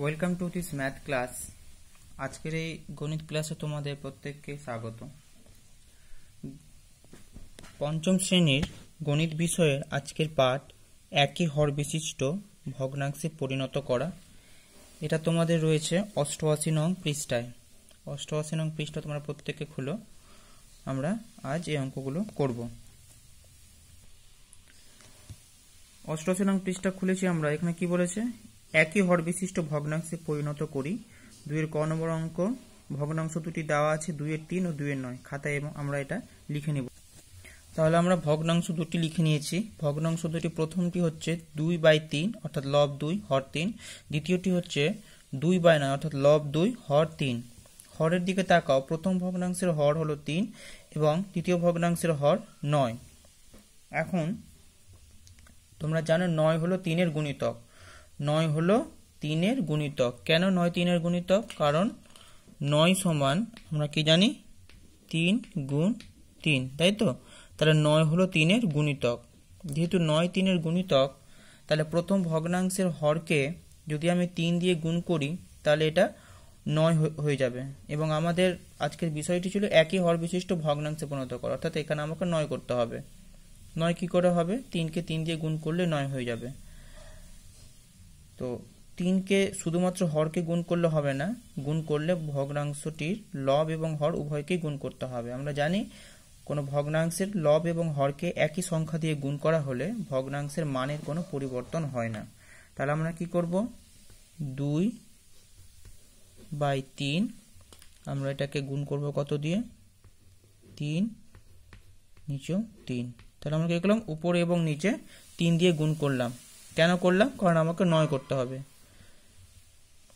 Welcome to this math class আজকের এই গণিত ক্লাসে তোমাদের প্রত্যেককে স্বাগত পঞ্চম শ্রেণীর গণিত বিষয়ের আজকের পাঠ একই হর বিশিষ্ট ভগ্নাংশে পরিণত করা এটা তোমাদের রয়েছে অষ্টআশি নং পৃষ্ঠায় অষ্টআশি নং পৃষ্ঠা তোমরা প্রত্যেকে খুলো আমরা আজ এই অঙ্কগুলো করব অষ্টআশি নং পৃষ্ঠা খুলেছি আমরা এখানে কি বলেছে একই হর বিশিষ্ট ভগ্নাংশে পরিণত করি দুইয়ের ক নম্বর অঙ্ক ভগ্নাংশ দুটি দেওয়া আছে দুইয়ের তিন ও দুইয়ের নয় খাতায় এবং আমরা এটা লিখে নেব তাহলে আমরা ভগ্নাংশ দুটি লিখে নিয়েছি ভগ্নাংশ দুটি প্রথমটি হচ্ছে দুই বাই তিন অর্থাৎ লব দুই হর তিন দ্বিতীয়টি হচ্ছে দুই বাই নয় অর্থাৎ লব দুই হর তিন হরের দিকে তাকাও প্রথম ভগ্নাংশের হর হলো তিন এবং তৃতীয় ভগ্নাংশের হর নয় এখন তোমরা জানো নয় হলো তিনের গুণিতক নয় হলো তিনের গুণিতক কেন নয় তিনের গুণিতক কারণ নয় সমান আমরা কি জানি তিন গুণ তিন তাই তো তাহলে নয় হলো তিনের গুণিতক যেহেতু নয় তিনের গুণিতক তাহলে প্রথম ভগ্নাংশের হরকে যদি আমি তিন দিয়ে গুণ করি তাহলে এটা নয় হয়ে যাবে এবং আমাদের আজকের বিষয়টি ছিল একই হর বিশিষ্ট ভগ্নাংশে পরিণত করা অর্থাৎ এখানে আমাকে নয় করতে হবে নয় কি করে হবে তিনকে তিন দিয়ে গুণ করলে নয় হয়ে যাবে তো তিনকে শুধুমাত্র হরকে গুণ করলে হবে না গুণ করলে ভগ্নাংশটির লব এবং হর উভয়কেই গুণ করতে হবে আমরা জানি কোনো ভগ্নাংশের লব এবং হরকে একই সংখ্যা দিয়ে গুণ করা হলে ভগ্নাংশের মানের কোনো পরিবর্তন হয় না তাহলে আমরা কি করব দুই বাই তিন আমরা এটাকে গুণ করব কত দিয়ে তিন নিচেও তিন তাহলে আমরা কী করলাম উপরে এবং নিচে তিন দিয়ে গুণ করলাম কেন করলাম কারণ আমাকে নয় করতে হবে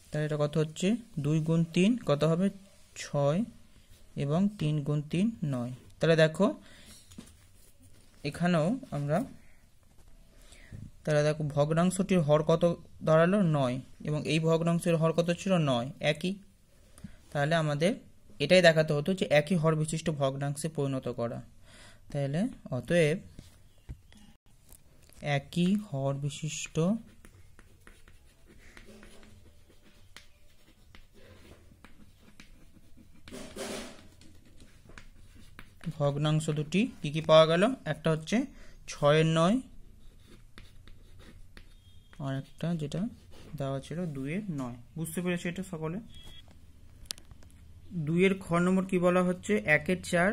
তাহলে এটা কত হচ্ছে দুই গুণ তিন কত হবে ছয় এবং তিন গুণ তিন নয় তাহলে দেখো এখানেও আমরা তাহলে দেখো ভগ্নাংশটির হর কত দাঁড়ালো নয় এবং এই ভগ্নাংশের হর কত ছিল নয় একই তাহলে আমাদের এটাই দেখাতে হতো যে একই হর বিশিষ্ট ভগ্নাংশে পরিণত করা তাহলে অতএব একই হর বিশিষ্ট ভগ্নাংশ দুটি কি কি পাওয়া গেল একটা হচ্ছে ছয়ের নয় আর একটা যেটা দেওয়া ছিল দুইয়ের নয় বুঝতে পেরেছি এটা সকলে দুইয়ের খর নম্বর কি বলা হচ্ছে একের চার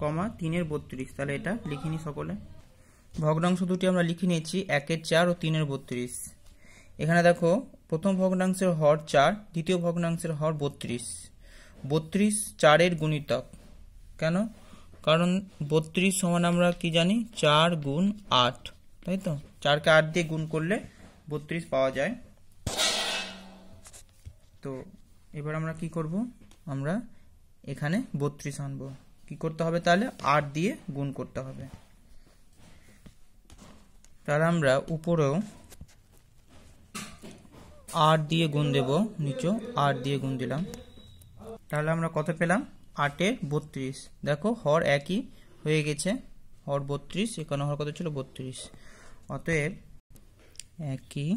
কমা তিনের বত্রিশ তাহলে এটা লিখিনি সকলে ভগ্নাংশ দুটি আমরা লিখে নিয়েছি একের চার ও তিনের বত্রিশ এখানে দেখো প্রথম ভগ্নাংশের হর চার দ্বিতীয় ভগ্নাংশের হর বত্রিশ বত্রিশ চারের গুণিতক কেন কারণ বত্রিশ সমান আমরা কি জানি চার গুণ আট তাই তো চারকে আট দিয়ে গুণ করলে বত্রিশ পাওয়া যায় তো এবার আমরা কি করব আমরা এখানে বত্রিশ আনব কি করতে হবে তাহলে আট দিয়ে গুণ করতে হবে তার আমরা উপরেও আট দিয়ে গুণ দেব নিচেও আট দিয়ে গুণ দিলাম তাহলে আমরা কত পেলাম আটের বত্রিশ দেখো হর একই হয়ে গেছে হর বত্রিশ এখানে হর কত ছিল বত্রিশ অতএব একই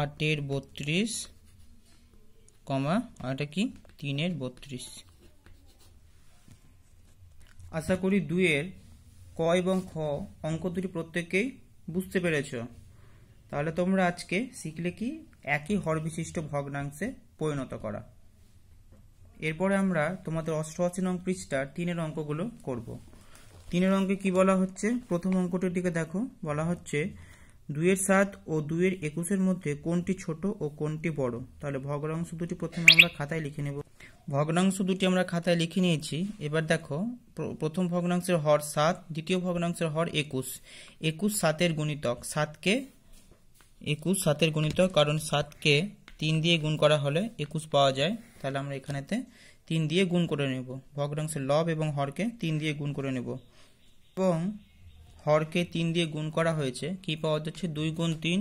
আটের বত্রিশ কমা আর এটা কি তিনের বত্রিশ আশা করি দুয়ের ক এবং খ অঙ্ক দুটি প্রত্যেকেই বুঝতে পেরেছ তাহলে তোমরা আজকে শিখলে কি একই হর বিশিষ্ট ভগ্নাংশে পরিণত করা এরপরে আমরা তোমাদের অষ্টআশি নং পৃষ্ঠা তিনের অঙ্কগুলো করব। তিনের অঙ্কে কি বলা হচ্ছে প্রথম অঙ্কটির দিকে দেখো বলা হচ্ছে দুইয়ের সাত ও দুইয়ের একুশের মধ্যে কোনটি ছোট ও কোনটি বড় তাহলে ভগ্নাংশ দুটি প্রথমে আমরা খাতায় লিখে নেব ভগ্নাংশ দুটি আমরা খাতায় লিখে নিয়েছি এবার দেখো প্রথম ভগ্নাংশের হর সাত দ্বিতীয় ভগ্নাংশের হর একুশ একুশ সাতের গুণিতক সাতকে একুশ সাতের গুণিতক কারণ সাতকে তিন দিয়ে গুণ করা হলে একুশ পাওয়া যায় তাহলে আমরা এখানেতে তিন দিয়ে গুণ করে নেব ভগ্নাংশের লব এবং হরকে তিন দিয়ে গুণ করে নেব এবং হরকে তিন দিয়ে গুণ করা হয়েছে কি পাওয়া যাচ্ছে দুই গুণ তিন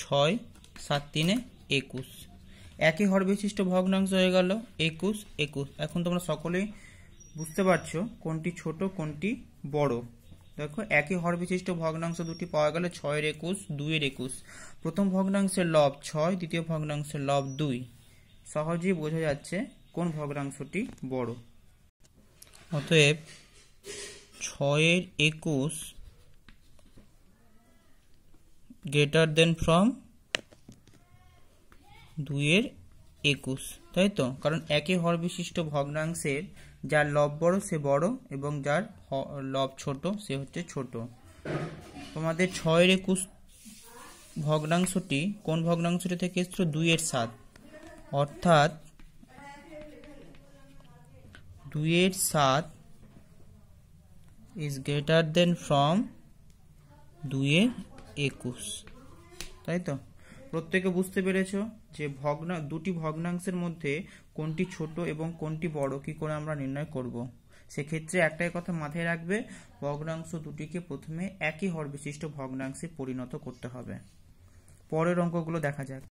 ছয় সাত তিনে একুশ একই হর বিশিষ্ট ভগ্নাংশ হয়ে গেল একুশ একুশ এখন তোমরা সকলেই বুঝতে পারছো কোনটি ছোট কোনটি বড় দেখো একই হর বিশিষ্ট ভগ্নাংশ দুটি পাওয়া গেল ছয়ের একুশ দুইয়ের একুশ প্রথম ভগ্নাংশের লব ছয় দ্বিতীয় ভগ্নাংশের লব দুই সহজেই বোঝা যাচ্ছে কোন ভগ্নাংশটি বড় অতএব ছয়ের একুশ গ্রেটার দেন ফ্রম দুইয়ের একুশ তাই তো কারণ একে হর বিশিষ্ট ভগ্নাংশের যার লব বড় সে বড় এবং যার লব ছোট সে হচ্ছে ছোট তোমাদের ছয়ের একুশ ভগ্নাংশটি কোন ভগ্নাংশটি থেকে এসছিল দুইয়ের সাত অর্থাৎ দুইয়ের সাত ইজ গ্রেটার দেন ফ্রম দুইয়ের একুশ তাই তো প্রত্যেকে বুঝতে পেরেছ যে ভগ্না দুটি ভগ্নাংশের মধ্যে কোনটি ছোট এবং কোনটি বড় কি করে আমরা নির্ণয় করব। সেক্ষেত্রে একটাই কথা মাথায় রাখবে ভগ্নাংশ দুটিকে প্রথমে একই হর বিশিষ্ট ভগ্নাংশে পরিণত করতে হবে পরের অঙ্কগুলো দেখা যাক